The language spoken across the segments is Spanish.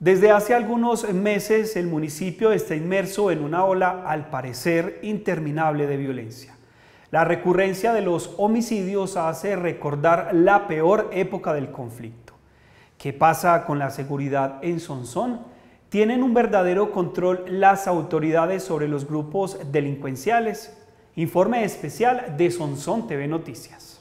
Desde hace algunos meses el municipio está inmerso en una ola al parecer interminable de violencia. La recurrencia de los homicidios hace recordar la peor época del conflicto. ¿Qué pasa con la seguridad en Sonsón? ¿Tienen un verdadero control las autoridades sobre los grupos delincuenciales? Informe especial de Sonsón TV Noticias.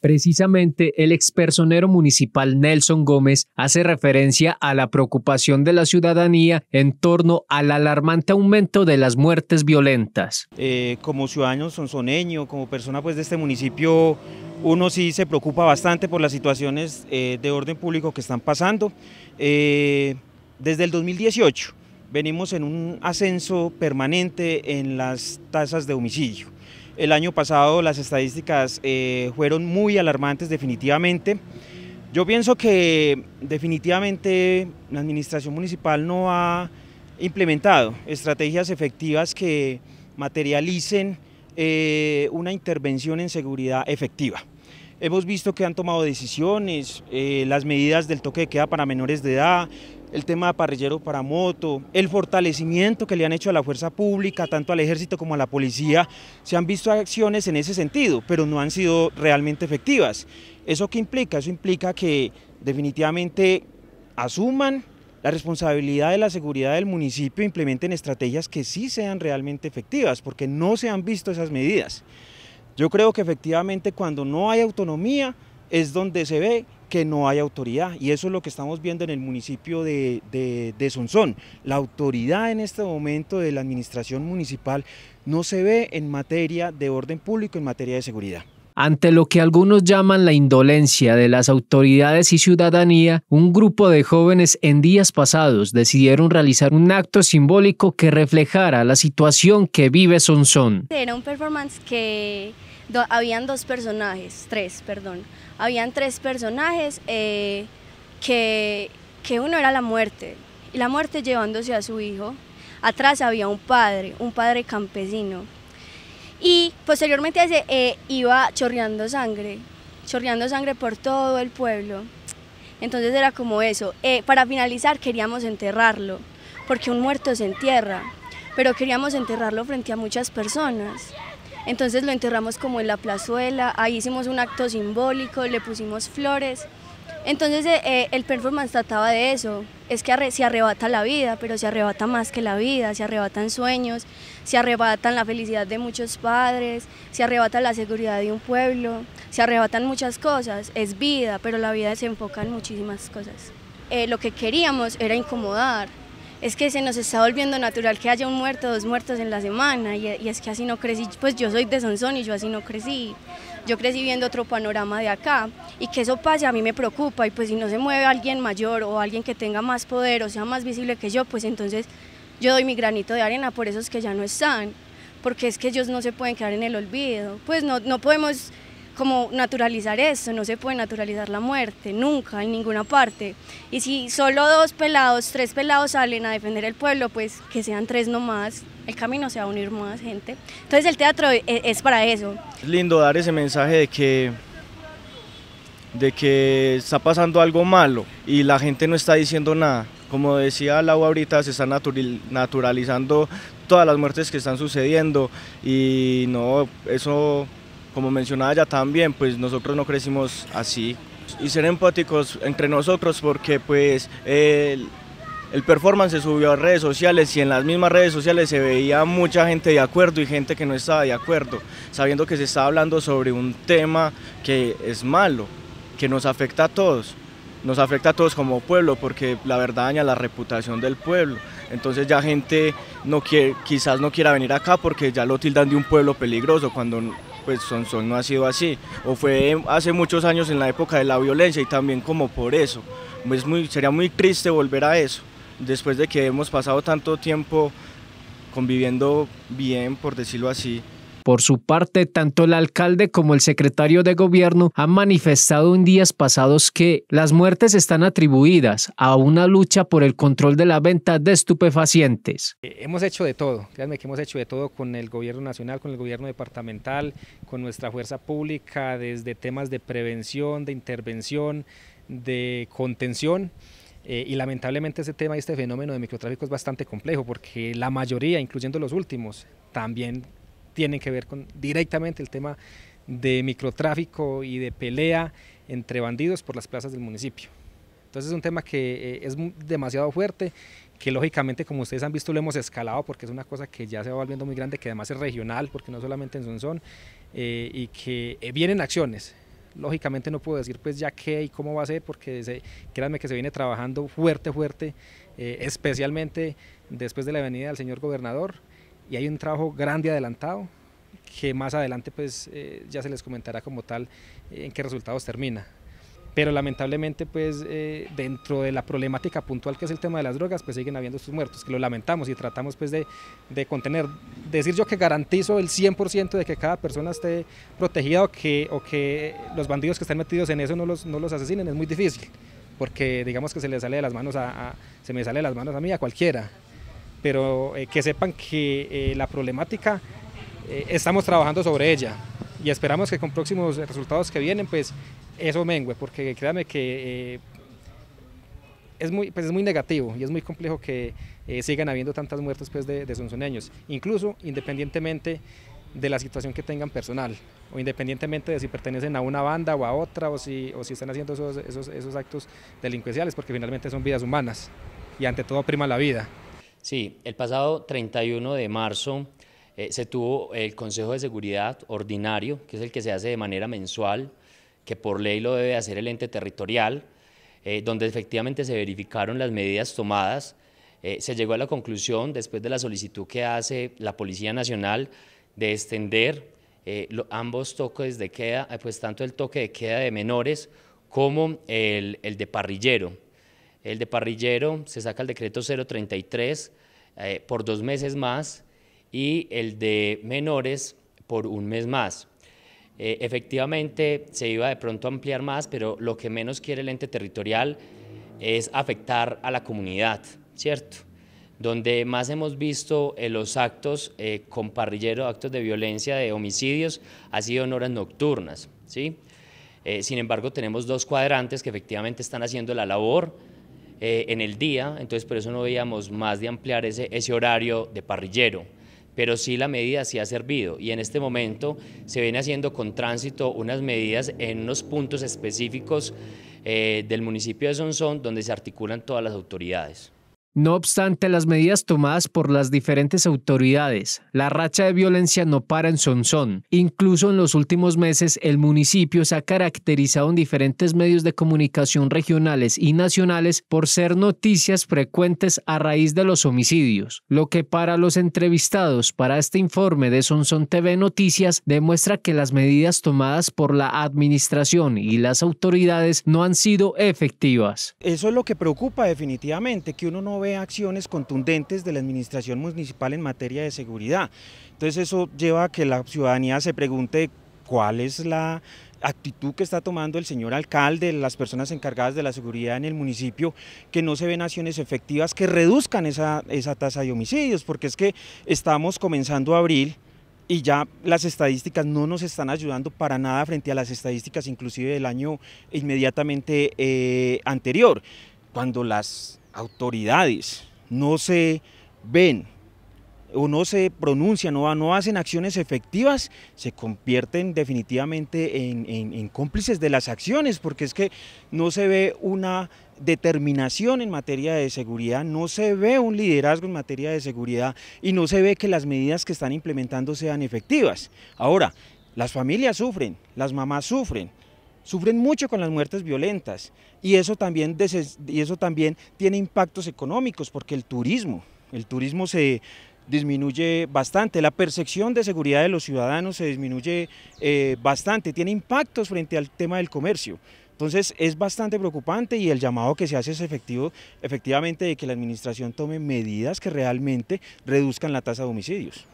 Precisamente el expersonero municipal Nelson Gómez hace referencia a la preocupación de la ciudadanía en torno al alarmante aumento de las muertes violentas. Eh, como ciudadano sonsoneño, como persona pues, de este municipio, uno sí se preocupa bastante por las situaciones eh, de orden público que están pasando. Eh, desde el 2018 venimos en un ascenso permanente en las tasas de homicidio. El año pasado las estadísticas eh, fueron muy alarmantes definitivamente. Yo pienso que definitivamente la administración municipal no ha implementado estrategias efectivas que materialicen eh, una intervención en seguridad efectiva. Hemos visto que han tomado decisiones, eh, las medidas del toque de queda para menores de edad, el tema de parrillero para moto, el fortalecimiento que le han hecho a la fuerza pública, tanto al ejército como a la policía, se han visto acciones en ese sentido, pero no han sido realmente efectivas. ¿Eso qué implica? Eso implica que definitivamente asuman la responsabilidad de la seguridad del municipio, implementen estrategias que sí sean realmente efectivas, porque no se han visto esas medidas. Yo creo que efectivamente cuando no hay autonomía es donde se ve que no hay autoridad y eso es lo que estamos viendo en el municipio de, de, Sonsón. La autoridad en este momento de la administración municipal no se ve en materia de orden público, en materia de seguridad. Ante lo que algunos llaman la indolencia de las autoridades y ciudadanía, un grupo de jóvenes en días pasados decidieron realizar un acto simbólico que reflejara la situación que vive Sonsón. Era un performance que habían dos personajes, tres, perdón. Habían tres personajes eh, que, uno era la muerte, y la muerte llevándose a su hijo. Atrás había un padre, un padre campesino. Y posteriormente eh, iba chorreando sangre, chorreando sangre por todo el pueblo. Entonces era como eso. Eh, para finalizar queríamos enterrarlo, porque un muerto se entierra, pero queríamos enterrarlo frente a muchas personas. Entonces lo enterramos como en la plazuela, ahí hicimos un acto simbólico, le pusimos flores. Entonces eh, eh, el performance trataba de eso, es que se arrebata la vida, pero se arrebata más que la vida, se arrebatan sueños, se arrebatan la felicidad de muchos padres, se arrebata la seguridad de un pueblo, se arrebatan muchas cosas, es vida, pero la vida se enfoca en muchísimas cosas. Eh, lo que queríamos era incomodar, es que se nos está volviendo natural que haya un muerto, dos muertos en la semana, y, es que así no crecí, pues yo soy de Sonsón y yo así no crecí, yo crecí viendo otro panorama de acá, y que eso pase a mí me preocupa, y pues si no se mueve alguien mayor o alguien que tenga más poder o sea más visible que yo, pues entonces yo doy mi granito de arena por esos que ya no están, porque es que ellos no se pueden quedar en el olvido, pues no, no podemos como naturalizar esto, no se puede naturalizar la muerte, nunca, en ninguna parte. Y si solo dos pelados, tres pelados salen a defender el pueblo, pues que sean tres nomás, el camino se va a unir más gente. Entonces el teatro e, e, es, para eso. Es lindo dar ese mensaje de que de que está pasando algo malo y la gente no está diciendo nada. Como decía Lau ahorita, se están naturalizando todas las muertes que están sucediendo y no, eso como mencionaba ya también, pues nosotros no crecimos así. Y ser empáticos entre nosotros porque pues el, performance subió a redes sociales y en las mismas redes sociales se veía mucha gente de acuerdo y gente que no estaba de acuerdo, sabiendo que se está hablando sobre un tema que es malo, que nos afecta a todos nos afecta a todos como pueblo porque la verdad daña la reputación del pueblo. Entonces ya gente no quiere, quizás no quiera venir acá porque ya lo tildan de un pueblo peligroso cuando pues son no ha sido así, o fue hace muchos años en la época de la violencia y también como por eso. Es muy, sería muy triste volver a eso, después de que hemos pasado tanto tiempo conviviendo bien, por decirlo así, por su parte, tanto el alcalde como el secretario de gobierno han manifestado en días pasados que las muertes están atribuidas a una lucha por el control de la venta de estupefacientes. Eh, hemos hecho de todo, créanme que hemos hecho de todo con el gobierno nacional, con el gobierno departamental, con nuestra fuerza pública, desde temas de prevención, de intervención, de contención. Eh, y lamentablemente este tema y este fenómeno de microtráfico es bastante complejo porque la mayoría, incluyendo los últimos, también tienen que ver con directamente el tema de microtráfico y de pelea entre bandidos por las plazas del municipio. Entonces es un tema que eh, es demasiado fuerte, que lógicamente como ustedes han visto lo hemos escalado porque es una cosa que ya se va volviendo muy grande, que además es regional, porque no solamente en Zonzón, eh, y que eh, vienen acciones. Lógicamente no puedo decir pues ya qué y cómo va a ser, porque créanme que se viene trabajando fuerte, fuerte, especialmente después de la venida del señor gobernador y hay un trabajo grande adelantado que más adelante pues eh, ya se les comentará como tal eh, en qué resultados termina. Pero lamentablemente pues eh, dentro de la problemática puntual que es el tema de las drogas pues siguen habiendo estos muertos, que lo lamentamos y tratamos pues de, de contener. Decir yo que garantizo el 100% de que cada persona esté protegida o que, o que los bandidos que están metidos en eso no los, no los asesinen es muy difícil porque digamos que se le sale de las manos a, a se me sale de las manos a mí a cualquiera pero eh, que sepan que eh, la problemática eh, estamos trabajando sobre ella y esperamos que con próximos resultados que vienen, pues eso mengue, porque créanme que es, muy, pues, es muy negativo y es muy complejo que sigan habiendo tantas muertes pues, de, de incluso independientemente de la situación que tengan personal, o independientemente de si pertenecen a una banda o a otra, o si, o si están haciendo esos, esos actos delincuenciales, porque finalmente son vidas humanas y ante todo prima la vida. Sí, el pasado 31 de marzo eh, se tuvo el Consejo de Seguridad Ordinario, que es el que se hace de manera mensual, que por ley lo debe hacer el ente territorial, eh, donde efectivamente se verificaron las medidas tomadas. Eh, se llegó a la conclusión, después de la solicitud que hace la Policía Nacional, de extender ambos toques de queda, pues tanto el toque de queda de menores como el, el de parrillero. El de parrillero se saca el decreto 033 eh, por dos meses más y el de menores por un mes más. Eh, efectivamente, se iba de pronto a ampliar más, pero lo que menos quiere el ente territorial es afectar a la comunidad, ¿cierto? Donde más hemos visto eh, los actos con parrillero, actos de violencia, de homicidios, ha sido en horas nocturnas, ¿sí? sin embargo, tenemos dos cuadrantes que efectivamente están haciendo la labor eh, en el día, entonces por eso no veíamos más de ampliar ese, ese horario de parrillero pero sí la medida sí ha servido y en este momento se viene haciendo con tránsito unas medidas en unos puntos específicos eh, del municipio de Sonsón donde se articulan todas las autoridades. No obstante las medidas tomadas por las diferentes autoridades, la racha de violencia no para en Sonsón. Incluso en los últimos meses el municipio se ha caracterizado en diferentes medios de comunicación regionales y nacionales por ser noticias frecuentes a raíz de los homicidios, lo que para los entrevistados para este informe de Sonsón TV Noticias demuestra que las medidas tomadas por la administración y las autoridades no han sido efectivas. Eso es lo que preocupa definitivamente, que uno no acciones contundentes de la administración municipal en materia de seguridad. Entonces eso lleva a que la ciudadanía se pregunte cuál es la actitud que está tomando el señor alcalde, las personas encargadas de la seguridad en el municipio, que no se ven acciones efectivas que reduzcan esa, tasa de homicidios, porque es que estamos comenzando abril y ya las estadísticas no nos están ayudando para nada frente a las estadísticas inclusive del año inmediatamente eh, anterior, cuando las autoridades no se ven o no se pronuncian o no hacen acciones efectivas, se convierten definitivamente en, en, cómplices de las acciones, porque es que no se ve una determinación en materia de seguridad, no se ve un liderazgo en materia de seguridad y no se ve que las medidas que están implementando sean efectivas. Ahora, las familias sufren, las mamás sufren, sufren mucho con las muertes violentas y eso también, y eso también tiene impactos económicos porque el turismo, el turismo se disminuye bastante, la percepción de seguridad de los ciudadanos se disminuye eh, bastante, tiene impactos frente al tema del comercio. Entonces es bastante preocupante y el llamado que se hace es efectivo, efectivamente de que la administración tome medidas que realmente reduzcan la tasa de homicidios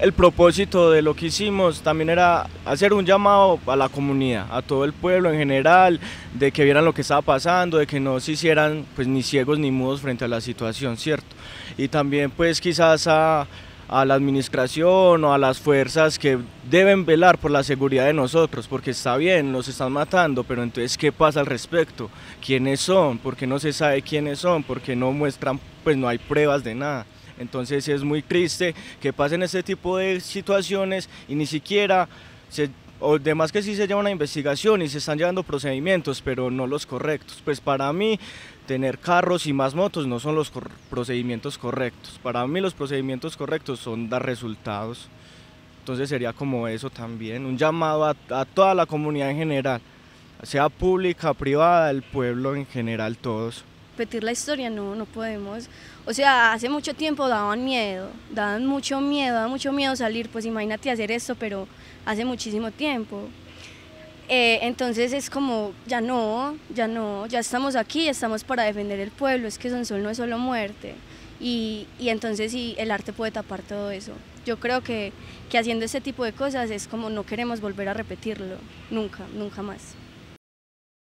el propósito de lo que hicimos también era hacer un llamado a la comunidad, a todo el pueblo en general, de que vieran lo que estaba pasando, de que no se hicieran pues ni ciegos ni mudos frente a la situación, ¿cierto? Y también pues quizás a, a la administración o a las fuerzas que deben velar por la seguridad de nosotros, porque está bien, nos están matando, pero entonces ¿qué pasa al respecto? ¿Quiénes son? Porque no se sabe quiénes son? porque no muestran? Pues no hay pruebas de nada. Entonces es muy triste que pasen este tipo de situaciones y ni siquiera además que sí se lleva una investigación y se están llevando procedimientos, pero no los correctos. Pues para mí tener carros y más motos no son los procedimientos correctos. Para mí los procedimientos correctos son dar resultados. Entonces sería como eso también, un llamado a, a toda la comunidad en general, sea pública, privada, el pueblo en general, todos repetir la historia, no, no podemos. O sea, hace mucho tiempo daban miedo, daban mucho miedo, daban mucho miedo salir, pues imagínate hacer esto, pero hace muchísimo tiempo. Eh, entonces es como, ya no, ya no, ya estamos aquí, estamos para defender el pueblo, es que Sonsol no es solo muerte. Y, entonces sí, el arte puede tapar todo eso. Yo creo que, que haciendo este tipo de cosas es como no queremos volver a repetirlo, nunca, nunca más.